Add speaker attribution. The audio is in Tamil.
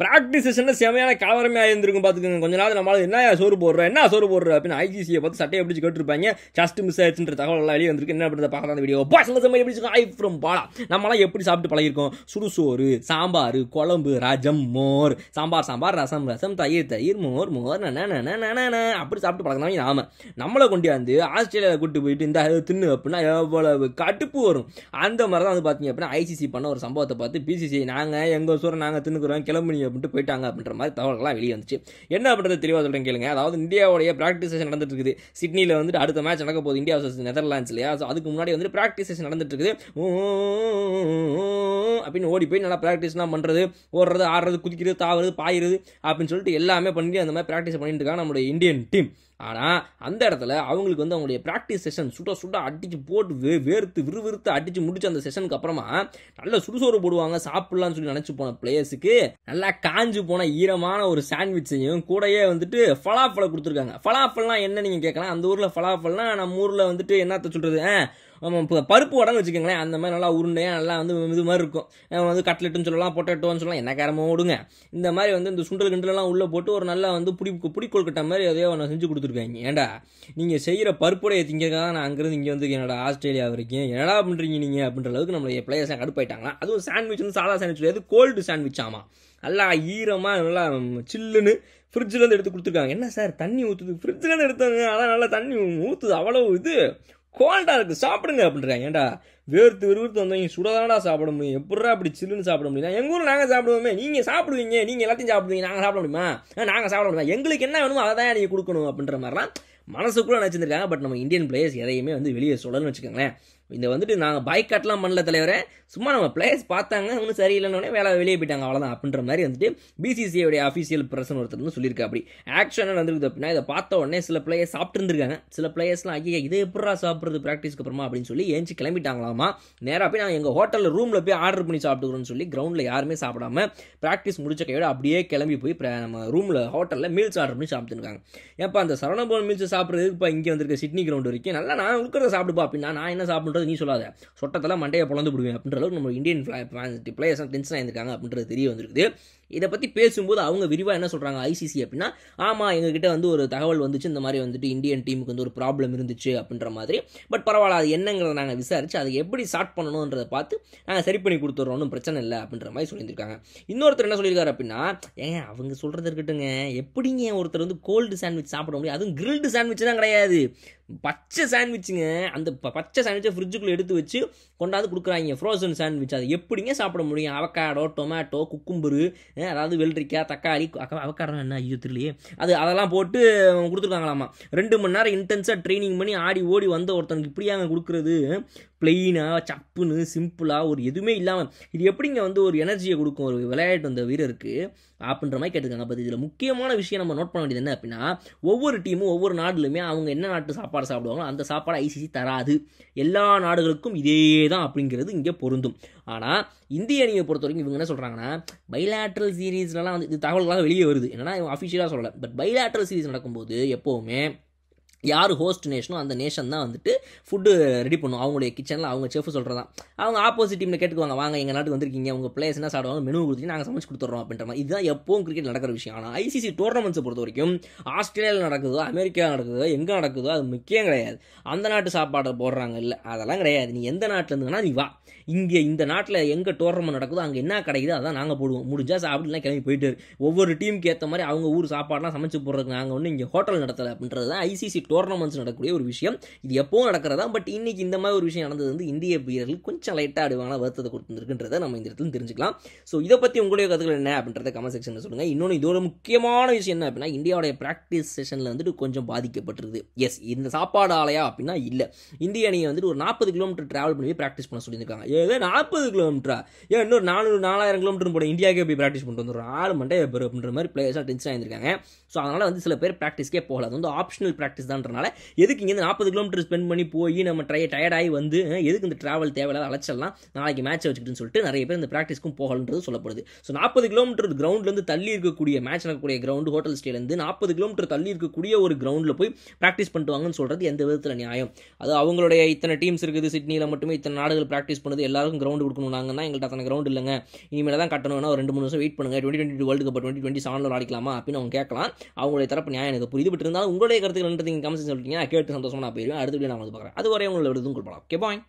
Speaker 1: ப்ராக்டிஸ் செஷனில் செமையான கலவரமே ஆயிருந்திருக்கும் பார்த்துக்கோங்க கொஞ்ச நாள் நம்மளால் என்ன சோறு போடுறோம் என்ன சோறு போடுறோம் அப்படின்னு ஐசிசியை பார்த்து சட்டையை பிடிச்சி கேட்டுருப்பாங்க ஜஸ்ட் மிஸ் ஆயிடுச்சுன்ற தகவல் எல்லாம் வெளியே வந்திருக்கு என்ன பண்ணுறது பார்க்கலாம் வீடியோ வீடியோ சில சமயம் எப்படி ஐ ஃப்ரம் பாலா நம்மளாம் எப்படி சாப்பிட்டு பழகிருக்கோம் சுடுசோறு சாம்பார் குழம்பு ரஜம் மோர் சாம்பார் சாம்பார் ரசம் ரசம் தயிர் தயிர் மோர் மோர் அப்படி சாப்பிட்டு பழகினாங்க நாம நம்மளை கொண்டாந்து ஆஸ்திரேலியாவில் கூப்பிட்டு போயிட்டு இந்த தின்னு அப்படின்னா எவ்வளவு கடுப்பு வரும் அந்த மாதிரி தான் வந்து பார்த்தீங்க அப்படின்னா ஐசிசி பண்ண ஒரு சம்பவத்தை பார்த்து பிசிசி நாங்கள் எங்கள் சோறு நாங்கள் தின்னுக்குறோம் கிளம்புனீங்க அப்படின்ட்டு போயிட்டாங்க அப்படின்ற மாதிரி தகவல்கள்லாம் வெளியே வந்துச்சு என்ன அப்படின்றது தெளிவாக சொல்கிறேன் கேளுங்க அதாவது இந்தியாவுடைய ப்ராக்டிஸ் நடந்துட்டு இருக்குது சிட்னியில் வந்துட்டு அடுத்த மேட்ச் நடக்க போகுது இந்தியா வர்சஸ் நெதர்லாண்ட்ஸ் இல்லையா ஸோ அதுக்கு முன்னாடி வந்துட்டு ப்ராக்டிஸ் நடந்துட்டு இருக்குது அப்படின்னு ஓடி போய் நல்லா ப்ராக்டிஸ்லாம் பண்ணுறது ஓடுறது ஆடுறது குதிக்கிறது தாவது பாயிறது அப்படின்னு சொல்லிட்டு எல்லாமே பண்ணி அந்த மாதிரி ப்ராக்டிஸ் பண்ணிட்டு இருக்காங்க நம்மளுடைய இந்தியன் டீம் ஆனால் அந்த இடத்துல அவங்களுக்கு வந்து அவங்களுடைய ப்ராக்டிஸ் செஷன் சுட சுட அடித்து போட்டு வே வேர்த்து விறுவிறுத்து அடித்து முடிச்சு அந்த செஷனுக்கு அப்புறமா நல்ல சுடுசோறு போடுவாங்க சாப்பிட்லான்னு சொல்லி நினச்சி போன பிளேயர்ஸுக்கு நல்லா காஞ்சு போன ஈரமான ஒரு சாண்ட்விச்சையும் கூடயே வந்துட்டு ஃபலாஃபலை கொடுத்துருக்காங்க ஃபலாஃபல்லாம் என்ன நீங்கள் கேட்கலாம் அந்த ஊரில் ஃபலாஃபல்லாம் நம்ம ஊரில் வந்துட்டு என்னத்த சொல்கிறது இப்போ பருப்பு உடம்பு வச்சுக்கோங்களேன் அந்த மாதிரி நல்லா உருண்டையாக நல்லா வந்து இது மாதிரி இருக்கும் வந்து கட்லெட்டுன்னு சொல்லலாம் பொட்டேட்டோன்னு சொல்லலாம் என்ன கேரமோ விடுங்க இந்த மாதிரி வந்து இந்த சுண்டல் கிண்டலெல்லாம் உள்ளே போட்டு ஒரு நல்லா வந்து புடி புடிக்கொள்கட்ட மாதிரி அதையோ நான் செஞ்சு கொடுத்துருக்காங்க ஏண்டா நீங்கள் செய்கிற பருப்புடைய திங்கக்காக நான் அங்கேருந்து இங்கே வந்து என்னோட ஆஸ்திரேலியா வரைக்கும் என்னடா பண்ணுறீங்க நீங்கள் அப்படின்ற அளவுக்கு நம்மளுடைய பிளேயர்ஸ் கடுப்பாயிட்டாங்களா அதுவும் சாண்ட்விச் வந்து சாதா சாண்ட்விச் கிடையாது கோல்டு சாண்ட்விச் ஆமாம் நல்லா ஈரமாக நல்லா சில்லுன்னு இருந்து எடுத்து கொடுத்துருக்காங்க என்ன சார் தண்ணி ஊற்றுது இருந்து எடுத்தாங்க அதான் நல்லா தண்ணி ஊற்றுது அவ்வளோ இது கோல்டாக இருக்குது சாப்பிடுங்க அப்படின்றாங்க ஏன்டா வேர்த்து விறுவிறுத்து வந்தவங்க சுடதாடா சாப்பிட முடியும் எப்படா அப்படி சில்லுன்னு சாப்பிட முடியும் எங்கள் ஊரில் நாங்கள் சாப்பிடுவோமே நீங்கள் சாப்பிடுவீங்க நீங்கள் எல்லாத்தையும் சாப்பிடுவீங்க நாங்கள் சாப்பிட முடியுமா நாங்கள் சாப்பிட முடியுமா எங்களுக்கு என்ன வேணுமோ அதை தான் நீங்கள் கொடுக்கணும் அப்படின்ற மாதிரிலாம் மனசுக்குள்ளே நினச்சிருக்காங்க பட் நம்ம இந்தியன் பிளேயர்ஸ் எதையுமே வந்து வெளியே சொல்லணும்னு வச்சுக்கோங்களேன் இந்த வந்துட்டு நாங்கள் பாய்காட்லாம் பண்ணல தலைவரே சும்மா நம்ம பிளேயர்ஸ் பார்த்தாங்க ஒன்றும் சரியில்லைன்னு வேலை வெளியே போயிட்டாங்க அவ்வளோதான் அப்படின்ற மாதிரி வந்துட்டு பிசிசிஐடைய அஃபிஷியல் பிரசன் ஒருத்தர் வந்து சொல்லியிருக்கா அப்படி ஆக்ஷனாக வந்துருக்குது அப்படின்னா இதை பார்த்த உடனே சில பிளேயர்ஸ் சாப்பிட்டுருந்துருக்காங்க சில பிளேயர்ஸ்லாம் ஐயா இது எப்படா சாப்பிட்றது ப்ராக்டிஸ்க்கு அப்புறமா அப்படின்னு சொல்லி ஏஞ்சி கிளம்பிட்டாங்களாமா நேராக போய் நாங்கள் எங்கள் ஹோட்டலில் ரூமில் போய் ஆர்டர் பண்ணி சாப்பிட்டுக்கிறோம்னு சொல்லி கிரௌண்டில் யாருமே சாப்பிடாம ப்ராக்டிஸ் முடிச்ச கையோட அப்படியே கிளம்பி போய் நம்ம ரூமில் ஹோட்டலில் மீல்ஸ் ஆர்டர் பண்ணி சாப்பிட்டுருக்காங்க ஏப்பா அந்த சரவணபவன் மீல்ஸ் இப்போ இங்கே வந்திருக்க சிட்னி கிரௌண்ட் வரைக்கும் நல்லா நான் உட்கார சாப்பிடுப்பா அப்படின்னா நான் என்ன சாப்பிட்றேன் சொல்கிறது நீ சொல்லாத சொட்டத்தில் மண்டையை பிளந்து விடுவேன் அப்படின்ற அளவுக்கு நம்ம இந்தியன் பிளேயர்ஸ் டென்ஷன் ஆயிருக்காங்க அப்படின்றது தெரிய வந்திருக்குது இதை பற்றி பேசும்போது அவங்க விரிவாக என்ன சொல்கிறாங்க ஐசிசி அப்படின்னா ஆமாம் எங்ககிட்ட வந்து ஒரு தகவல் வந்துச்சு இந்த மாதிரி வந்துட்டு இந்தியன் டீமுக்கு வந்து ஒரு ப்ராப்ளம் இருந்துச்சு அப்படின்ற மாதிரி பட் பரவாயில்ல அது என்னங்கிறத நாங்கள் விசாரித்து அதை எப்படி ஸ்டார்ட் பண்ணணுன்றதை பார்த்து நாங்கள் சரி பண்ணி கொடுத்துட்றோம் பிரச்சனை இல்லை அப்படின்ற மாதிரி சொல்லியிருக்காங்க இன்னொருத்தர் என்ன சொல்லியிருக்காரு அப்படின்னா ஏன் அவங்க சொல்கிறது இருக்கட்டுங்க எப்படிங்க ஒருத்தர் வந்து கோல்டு சாண்ட்விச் சாப்பிட முடியும் அதுவும் கிரில்டு சாண்ட்விச் தான் கிடையாது பச்சை சாண்ட்விச்சுங்க அந்த பச்சை சாண்ட்விச்சை ஃப்ரிட்ஜுக்குள்ளே எடுத்து வச்சு கொண்டாந்து கொடுக்குறாங்க ஃப்ரோசன் சாண்ட்விச் அது எப்படிங்க சாப்பிட முடியும் அவக்காடோ டொமேட்டோ குக்கும்பரு அதாவது வெள்ளரிக்காய் தக்காளி அவக்காடோ என்ன ஐயோ தெரியலையே அது அதெல்லாம் போட்டு கொடுத்துருக்காங்களாமா ரெண்டு மணி நேரம் இன்டென்ஸாக ட்ரைனிங் பண்ணி ஆடி ஓடி வந்த ஒருத்தனுக்கு இப்படியாங்க கொடுக்குறது பிளெயினாக சப்புன்னு சிம்பிளாக ஒரு எதுவுமே இல்லாமல் இது எப்படிங்க வந்து ஒரு எனர்ஜியை கொடுக்கும் ஒரு விளையாட்டு அந்த வீரருக்கு அப்படின்ற மாதிரி கேட்டுக்காங்க பட் இதில் முக்கியமான விஷயம் நம்ம நோட் பண்ண வேண்டியது என்ன அப்படின்னா ஒவ்வொரு டீமும் ஒவ்வொரு நாடுலையுமே அவங்க என்ன நாட்டு சாப்பாடு சாப்பிடுவாங்களோ அந்த சாப்பாடு ஐசிசி தராது எல்லா நாடுகளுக்கும் இதே தான் அப்படிங்கிறது இங்கே பொருந்தும் ஆனால் இந்திய அணியை பொறுத்த வரைக்கும் இவங்க என்ன சொல்கிறாங்கன்னா பைலாட்ரல் சீரீஸ்லலாம் வந்து இது தகவல்களாக வெளியே வருது என்னன்னா இவங்க அஃபிஷியலாக சொல்லலை பட் பைலாட்ரல் சீரீஸ் நடக்கும்போது எப்போவுமே யார் ஹோஸ்ட் நேஷனோ அந்த நேஷன் தான் வந்துட்டு ஃபுட்டு ரெடி பண்ணும் அவங்களுடைய கிச்சனில் அவங்க செஃப் சொல்கிறதான் அவங்க ஆப்போசிட் டீமில் கேட்டுக்குவாங்க வாங்க எங்கள் நாட்டுக்கு வந்திருக்கீங்க உங்கள் பிளேஸ் என்ன சாப்பிடுவாங்க மெனு கொடுத்துட்டு நாங்கள் சமைச்சு கொடுத்துறோம் அப்படின்ற மாதிரி இதுதான் எப்பவும் கிரிக்கெட் நடக்கிற விஷயம் ஆனால் ஐசிசி டோர்னமெண்ட்ஸை பொறுத்த வரைக்கும் ஆஸ்திரேலியாவில் நடக்குதோ அமெரிக்கா நடக்குதோ எங்கே நடக்குதோ அது முக்கியம் கிடையாது அந்த நாட்டு சாப்பாடு போடுறாங்க இல்லை அதெல்லாம் கிடையாது நீ எந்த நாட்டில் இருந்துன்னா நீ வா இங்கே இந்த நாட்டில் எங்கே டோர்னமெண்ட் நடக்குதோ அங்கே என்ன கிடைக்குதோ அதான் நாங்கள் போடுவோம் முடிஞ்சால் சாப்பிடலாம் கிளம்பி போயிட்டு ஒவ்வொரு டீமுக்கு ஏற்ற மாதிரி அவங்க ஊர் சாப்பாடெலாம் சமைச்சு போடுறதுக்கு நாங்கள் ஒன்று இங்கே ஹோட்டல் நடத்தலை அப்படின்றது தான் ஐசிசி டோர் டோர்னமெண்ட்ஸ் நடக்கக்கூடிய ஒரு விஷயம் இது எப்போவும் நடக்கிறதா பட் இன்னைக்கு இந்த மாதிரி ஒரு விஷயம் நடந்தது வந்து இந்திய வீரர்கள் கொஞ்சம் லைட்டாக அடிவான வருத்தத்தை கொடுத்துருக்குன்றதை நம்ம இந்த இடத்துல தெரிஞ்சுக்கலாம் ஸோ இதை பற்றி உங்களுடைய கருத்துக்கள் என்ன அப்படின்றத கமெண்ட் செக்ஷனில் சொல்லுங்கள் இன்னொன்று இதோட முக்கியமான விஷயம் என்ன அப்படின்னா இந்தியாவுடைய ப்ராக்டிஸ் செஷனில் வந்துட்டு கொஞ்சம் பாதிக்கப்பட்டிருக்கு எஸ் இந்த சாப்பாடு ஆலையா அப்படின்னா இல்லை இந்திய அணியை வந்துட்டு ஒரு நாற்பது கிலோமீட்டர் ட்ராவல் பண்ணி ப்ராக்டிஸ் பண்ண சொல்லியிருக்காங்க ஏதோ நாற்பது கிலோமீட்டரா ஏன் இன்னொரு நானூறு நாலாயிரம் கிலோமீட்டர் போட இந்தியாவுக்கே போய் ப்ராக்டிஸ் பண்ணிட்டு வந்துடும் ஆள் மண்டே அப்படின்ற மாதிரி பிளேயர்ஸாக டென்ஷன் ஆயிருக்காங்க ஸோ அதனால் வந்து சில பேர் ப்ராக்டிஸ்க்கே போகல அது வந்து ஆப்ஷனல் ப்ராக்டிஸ் தான் பண்ணுறதுனால எதுக்கு இங்கேருந்து நாற்பது கிலோமீட்டர் ஸ்பெண்ட் பண்ணி போய் நம்ம ட்ரை டயர்டாகி வந்து எதுக்கு இந்த ட்ராவல் தேவையில்லாத அழைச்சலாம் நாளைக்கு மேட்ச் வச்சுக்கிட்டுன்னு சொல்லிட்டு நிறைய பேர் இந்த ப்ராக்டிஸ்க்கும் போகலன்றது சொல்லப்படுது ஸோ நாற்பது கிலோமீட்டர் கிரவுண்ட்லேருந்து தள்ளி இருக்கக்கூடிய மேட்ச் நடக்கக்கூடிய கிரவுண்ட் ஹோட்டல் ஸ்டேலேருந்து நாற்பது கிலோமீட்டர் தள்ளி இருக்கக்கூடிய ஒரு கிரவுண்டில் போய் ப்ராக்டிஸ் பண்ணுவாங்கன்னு சொல்கிறது எந்த விதத்தில் நியாயம் அது அவங்களுடைய இத்தனை டீம்ஸ் இருக்குது சிட்னியில் மட்டுமே இத்தனை நாடுகள் ப்ராக்டிஸ் பண்ணுது எல்லாருக்கும் கிரவுண்ட் கொடுக்கணும் நாங்கன்னா எங்கள்கிட்ட அத்தனை கிரவுண்ட் இல்லைங்க இனிமேல் தான் கட்டணும்னா ஒரு ரெண்டு மூணு வருஷம் வெயிட் பண்ணுங்கள் twenty twenty world cup twenty twenty செவனில் விளாடிக்கலாமா அப்படின்னு அவங்க கேட்கலாம் அவங்களுடைய தரப்பு நியாயம் எனக்கு புரியுது பட் இருந்தாலும் உங்களுடைய கருத்துக்கள் நீங்கள் கமெண்ட்ஸ் சொல்லிட்டீங்கன்னா கேட்டு சந்தோஷமாக நான் போயிருவேன் அடுத்த வீடியோ நான் வந்து பார்க்குறேன் அது வரையும் உங்களோட இதுவும் கொடுப்பலாம் ஓகே பாய்